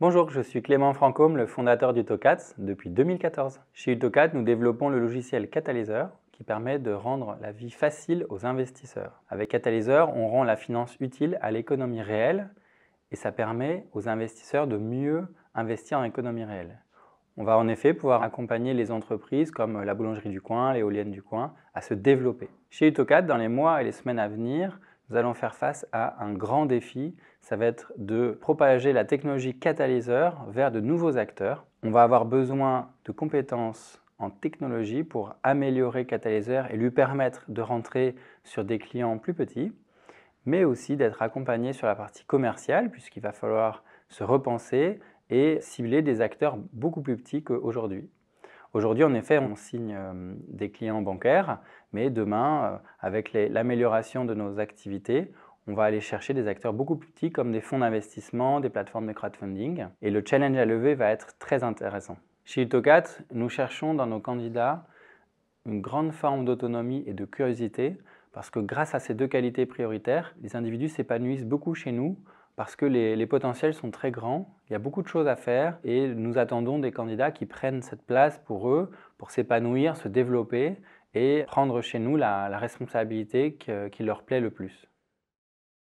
Bonjour, je suis Clément Francôme, le fondateur d'UtoCATS depuis 2014. Chez Utocat, nous développons le logiciel Catalyzer qui permet de rendre la vie facile aux investisseurs. Avec Catalyzer, on rend la finance utile à l'économie réelle et ça permet aux investisseurs de mieux investir en économie réelle. On va en effet pouvoir accompagner les entreprises comme la boulangerie du coin, l'éolienne du coin, à se développer. Chez Utocat, dans les mois et les semaines à venir, nous allons faire face à un grand défi. Ça va être de propager la technologie catalyseur vers de nouveaux acteurs. On va avoir besoin de compétences en technologie pour améliorer Catalyseur et lui permettre de rentrer sur des clients plus petits, mais aussi d'être accompagné sur la partie commerciale, puisqu'il va falloir se repenser et cibler des acteurs beaucoup plus petits qu'aujourd'hui. Aujourd'hui, en effet, on signe euh, des clients bancaires, mais demain, euh, avec l'amélioration de nos activités, on va aller chercher des acteurs beaucoup plus petits comme des fonds d'investissement, des plateformes de crowdfunding. Et le challenge à lever va être très intéressant. Chez Utocat, nous cherchons dans nos candidats une grande forme d'autonomie et de curiosité parce que grâce à ces deux qualités prioritaires, les individus s'épanouissent beaucoup chez nous parce que les, potentiels sont très grands, il y a beaucoup de choses à faire et nous attendons des candidats qui prennent cette place pour eux, pour s'épanouir, se développer et prendre chez nous la, responsabilité qui leur plaît le plus.